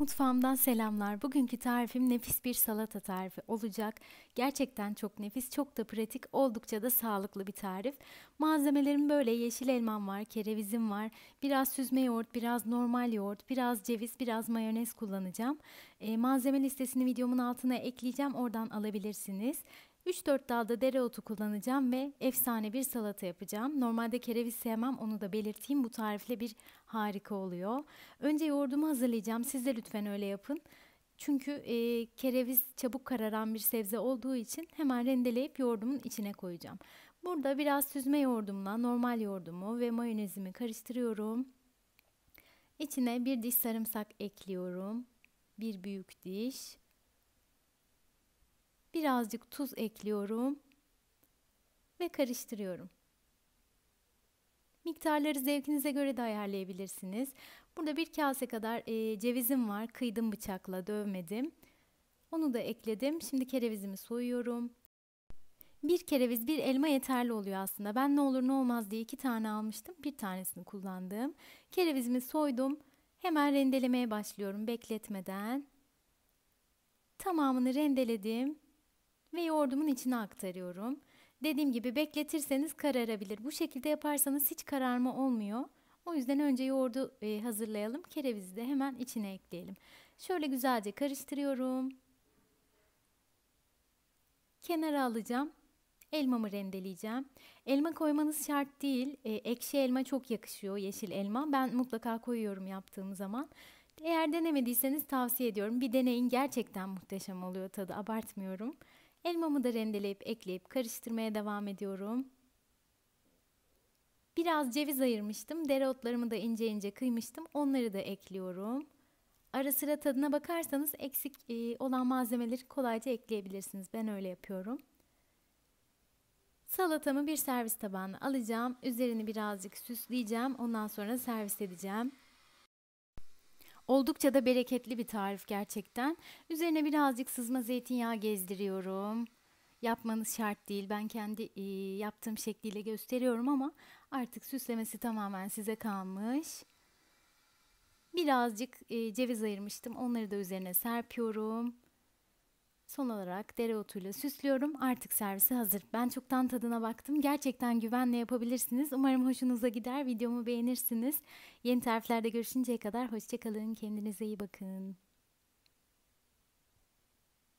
Mutfağımdan selamlar. Bugünkü tarifim nefis bir salata tarifi olacak. Gerçekten çok nefis, çok da pratik, oldukça da sağlıklı bir tarif. Malzemelerim böyle yeşil elmam var, kerevizim var, biraz süzme yoğurt, biraz normal yoğurt, biraz ceviz, biraz mayonez kullanacağım. E, malzeme listesini videomun altına ekleyeceğim, oradan alabilirsiniz. 3-4 dalda dereotu kullanacağım ve efsane bir salata yapacağım. Normalde kereviz sevmem onu da belirteyim. Bu tarifle bir harika oluyor. Önce yoğurdumu hazırlayacağım. Siz de lütfen öyle yapın. Çünkü e, kereviz çabuk kararan bir sebze olduğu için hemen rendeleyip yoğurdumun içine koyacağım. Burada biraz süzme yoğurdumla normal yoğurdumu ve mayonezimi karıştırıyorum. İçine bir diş sarımsak ekliyorum. Bir büyük diş birazcık tuz ekliyorum ve karıştırıyorum. Miktarları zevkinize göre de ayarlayabilirsiniz. Burada bir kase kadar e, cevizim var. Kıydım bıçakla, dövmedim. Onu da ekledim. Şimdi kerevizimi soyuyorum. Bir kereviz bir elma yeterli oluyor aslında. Ben ne olur ne olmaz diye iki tane almıştım. Bir tanesini kullandım. Kerevizimi soydum. Hemen rendelemeye başlıyorum bekletmeden. Tamamını rendeledim ve yoğurdumun içine aktarıyorum. Dediğim gibi bekletirseniz kararabilir. Bu şekilde yaparsanız hiç kararma olmuyor. O yüzden önce yoğurdu e, hazırlayalım. Kerevizi de hemen içine ekleyelim. Şöyle güzelce karıştırıyorum. Kenara alacağım. Elmamı rendeleyeceğim. Elma koymanız şart değil. E, ekşi elma çok yakışıyor yeşil elma. Ben mutlaka koyuyorum yaptığım zaman. Eğer denemediyseniz tavsiye ediyorum. Bir deneyin gerçekten muhteşem oluyor tadı abartmıyorum. Elmamı da rendeleyip ekleyip karıştırmaya devam ediyorum. Biraz ceviz ayırmıştım. Dereotlarımı da ince ince kıymıştım. Onları da ekliyorum. Ara sıra tadına bakarsanız eksik e, olan malzemeleri kolayca ekleyebilirsiniz. Ben öyle yapıyorum. Salatamı bir servis tabağına alacağım. Üzerini birazcık süsleyeceğim. Ondan sonra servis edeceğim. Oldukça da bereketli bir tarif gerçekten. Üzerine birazcık sızma zeytinyağı gezdiriyorum. Yapmanız şart değil. Ben kendi e, yaptığım şekliyle gösteriyorum ama artık süslemesi tamamen size kalmış. Birazcık e, ceviz ayırmıştım. Onları da üzerine serpiyorum. Son olarak dereotuyla süslüyorum. Artık servise hazır. Ben çoktan tadına baktım. Gerçekten güvenle yapabilirsiniz. Umarım hoşunuza gider. Videomu beğenirsiniz. Yeni tariflerde görüşünceye kadar hoşçakalın. Kendinize iyi bakın.